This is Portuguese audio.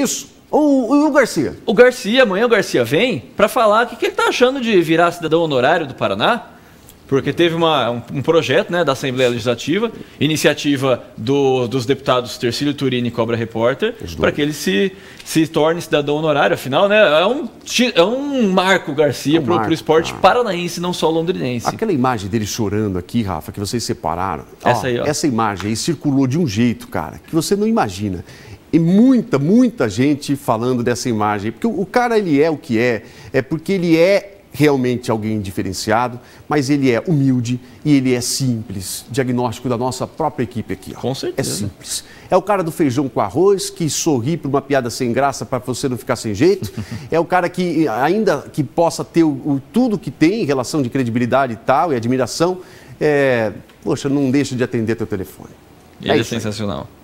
Isso. O, o, o Garcia. O Garcia, amanhã o Garcia vem para falar o que, que ele está achando de virar cidadão honorário do Paraná porque teve uma, um, um, projeto né, da Assembleia Legislativa, iniciativa do, dos deputados Tercílio Turini e Cobra Repórter, para que ele se, se torne cidadão honorário. Afinal, né, é, um, é um marco Garcia é um para o esporte cara. Tá. paranaense, não só londrinense. Aquela imagem dele chorando aqui, Rafa, que vocês separaram. Essa ó, aí, ó. Essa imagem aí circulou de um jeito, cara, que você não imagina. E muita, muita gente falando dessa imagem. Porque o, cara, ele é o que é, é porque ele é realmente alguém diferenciado, mas ele é humilde e ele é simples. Diagnóstico da nossa própria equipe aqui. Ó. Com certeza. É simples. É o cara do feijão com arroz que sorri para uma piada sem graça para você não ficar sem jeito. é o cara que ainda que possa ter o, o, tudo que tem em relação de credibilidade e tal e admiração, é, poxa, não deixa de atender teu telefone. Ele é, é sensacional. Aí.